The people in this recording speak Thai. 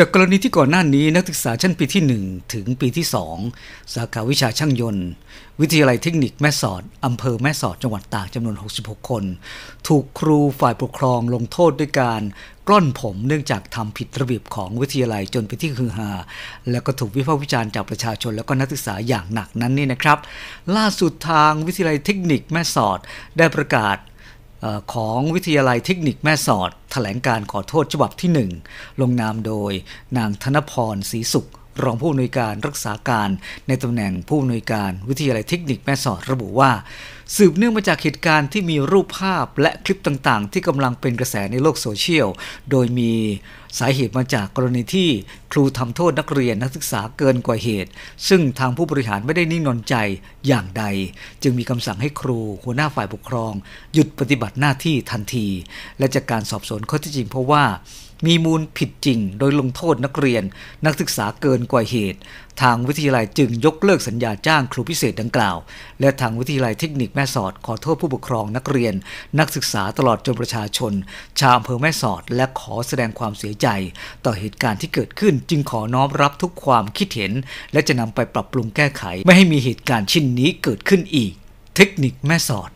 จากกรณีที่ก่อนหน้านี้นักศึกษาชั้นปีที่ 1 ถึงปีที่ 2 สาขาวิชาช่างยนต์ วิทยาลัยเทคนิคแม่สอด อำเภอแม่สอดจังหวัดตากจำนวน 66 คน ถูกครูฝ่ายปกครองลงโทษด้วยการกล้อนผมเนื่องจากทำผิดระเบียบของวิทยาลัยจนไปที่ฮือฮาแล้วก็ถูกวิพากษ์วิจารณ์จากประชาชน แล้วก็นักศึกษาอย่างหนักนั้นนี่นะครับ ล่าสุดทางวิทยาลัยเทคนิคแม่สอดได้ประกาศของวิทยาลัยเทคนิคแม่สอดถแถลงการขอโทษฉบับที่ 1 ลงนามโดยนางธนพรศรีสุขรองผู้อำนวยการรักษาการในตำแหน่งผู้อำนวยการวิทยาลัยเทคนิคแม่สอดระบุว่า สืบเนื่องมาจากเหตุการณ์ที่มีรูปภาพและคลิปต่างๆ ที่กำลังเป็นกระแสในโลกโซเชียลโดยมีสาเหตุมาจากกรณีที่ครูทำโทษนักเรียนนักศึกษาเกินกว่าเหตุ ซึ่งทางผู้บริหารไม่ได้นิ่งนอนใจอย่างใด จึงมีคำสั่งให้ครูหัวหน้าฝ่ายปกครอง หยุดปฏิบัติหน้าที่ทันที และจากการสอบสวนข้อที่จริงเพราะว่ามีมูลผิดจริงโดยลงโทษนักเรียน นักศึกษาเกินกว่าเหตุ ทางวิทยาลัยจึงยกเลิกสัญญาจ้างครูพิเศษดังกล่าว และทางวิทยาลัยเทคนิคแม่สอด ขอโทษผู้ปกครองนักเรียน นักศึกษาตลอดจนประชาชน ชาวอำเภอแม่สอดและขอแสดงความเสียใจ ต่อเหตุการณ์ที่เกิดขึ้นจึงขอน้อมรับทุกความคิดเห็น และจะนำไปปรับปรุงแก้ไข ไม่ให้มีเหตุการณ์เช่นนี้เกิดขึ้นอีก เทคนิคแม่สอด